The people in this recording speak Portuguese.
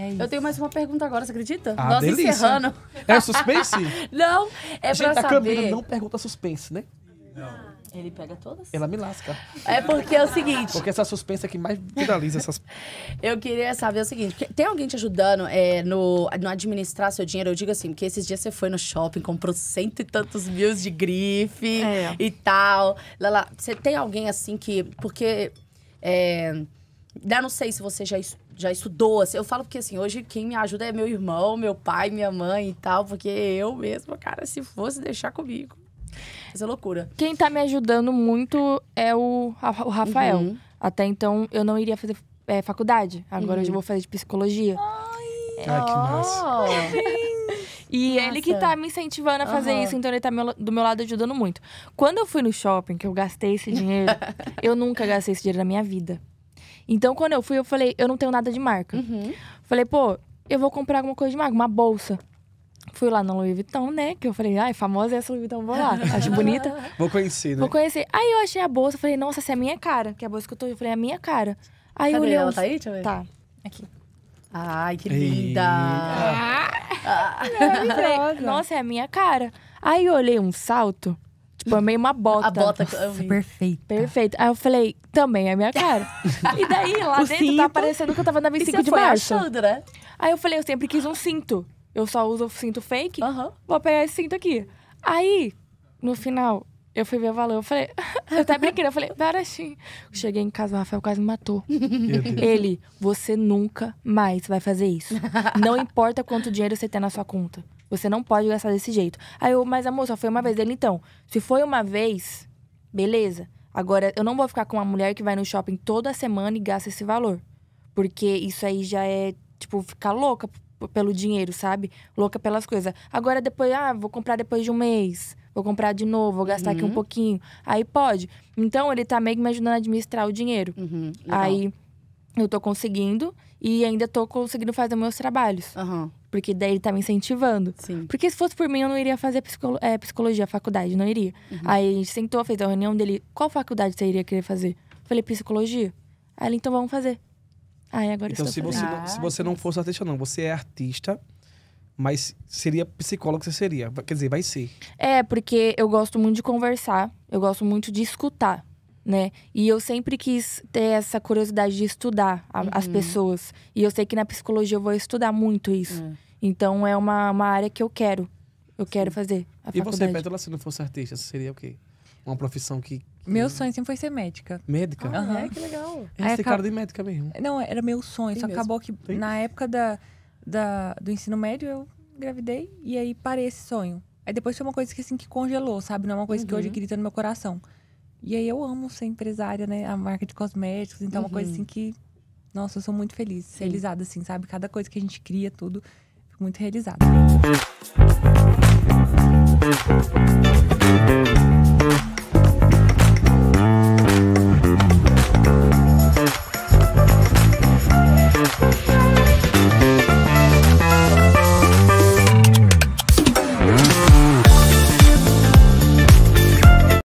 É eu tenho mais uma pergunta agora, você acredita? Ah, Nossa, delícia. encerrando. É suspense? não, é Gente, pra saber... Gente, a Camila não pergunta suspense, né? Não. Ele pega todas? Ela me lasca. É porque é o seguinte. Porque essa suspensa é que mais viraliza essas. eu queria saber o seguinte: tem alguém te ajudando é, no, no administrar seu dinheiro? Eu digo assim, porque esses dias você foi no shopping, comprou cento e tantos mil de grife é. e tal. Lala, você tem alguém assim que. Porque. É, eu não sei se você já, já estudou. Assim, eu falo porque, assim, hoje quem me ajuda é meu irmão, meu pai, minha mãe e tal. Porque eu mesma, cara, se fosse deixar comigo. Essa é loucura. Quem tá me ajudando muito é o, o Rafael. Uhum. Até então, eu não iria fazer é, faculdade. Agora uhum. eu vou fazer de psicologia. Ai, que massa. E Nossa. ele que tá me incentivando a fazer uhum. isso, então ele tá meu, do meu lado ajudando muito. Quando eu fui no shopping, que eu gastei esse dinheiro, eu nunca gastei esse dinheiro na minha vida. Então, quando eu fui, eu falei, eu não tenho nada de marca. Uhum. Falei, pô, eu vou comprar alguma coisa de marca, uma bolsa. Fui lá na Louis Vuitton, né? Que eu falei, ai, ah, é famosa essa Louis Vuitton, vou lá. Acho bonita. Vou conhecer, né? Vou conhecer. Aí eu achei a bolsa, falei, nossa, essa é a minha cara. Que é a bolsa que eu tô, eu falei, é a minha cara. Aí Cadê? Ela uns... tá aí? Deixa eu ver. Tá. Aqui. Ai, que linda! Ah, ah. Nossa, é a minha cara. Aí eu olhei um salto Tipo, amei uma bota. A bota que eu vi. Perfeito. Perfeito. Aí eu falei, também é minha cara. e daí, lá o dentro, tá cinto. tá parecendo que eu tava na 25 de março. Achando, né? Aí eu falei, eu sempre quis um cinto. Eu só uso cinto fake. Uhum. Vou pegar esse cinto aqui. Aí, no final, eu fui ver o valor. Eu falei, eu até brinquei. Eu falei, baratinho. Cheguei em casa, o Rafael quase me matou. Ele, você nunca mais vai fazer isso. Não importa quanto dinheiro você tem na sua conta. Você não pode gastar desse jeito. Aí eu, mas amor, só foi uma vez. Ele, então, se foi uma vez, beleza. Agora, eu não vou ficar com uma mulher que vai no shopping toda semana e gasta esse valor. Porque isso aí já é, tipo, ficar louca pelo dinheiro, sabe? Louca pelas coisas. Agora, depois, ah, vou comprar depois de um mês. Vou comprar de novo, vou gastar uhum. aqui um uhum. pouquinho. Aí pode. Então, ele tá meio que me ajudando a administrar o dinheiro. Uhum, aí eu tô conseguindo e ainda tô conseguindo fazer meus trabalhos. Uhum. Porque daí ele tá me incentivando. Sim. Porque se fosse por mim, eu não iria fazer psicolo é, psicologia, faculdade, não iria. Uhum. Aí a gente sentou, fez a reunião dele. Qual faculdade você iria querer fazer? Falei, psicologia. Aí ele, então vamos fazer. Aí agora Então, se você, não, se você não fosse artista, não, você é artista, mas seria psicólogo você seria. Quer dizer, vai ser. É, porque eu gosto muito de conversar, eu gosto muito de escutar né? E eu sempre quis ter essa curiosidade de estudar a, uhum. as pessoas. E eu sei que na psicologia eu vou estudar muito isso. Uhum. Então é uma, uma área que eu quero. Eu quero fazer. e faculdade. você, Pedro, se não fosse artista, seria o quê? Uma profissão que. que... Meu sonho sempre foi ser médica. Médica? Ah, uhum. É, que legal. Esse Aí, cara de médica mesmo. Não, era meu sonho. só mesmo. acabou que na época da, da, do ensino médio eu engravidei e aí parei esse sonho. Aí depois foi uma coisa que assim que congelou, sabe? Não é uma coisa uhum. que hoje grita no meu coração. E aí eu amo ser empresária, né? A marca de cosméticos, então é uhum. uma coisa uhum. assim que. Nossa, eu sou muito feliz, Sim. realizada, assim, sabe? Cada coisa que a gente cria, tudo, fico muito realizada.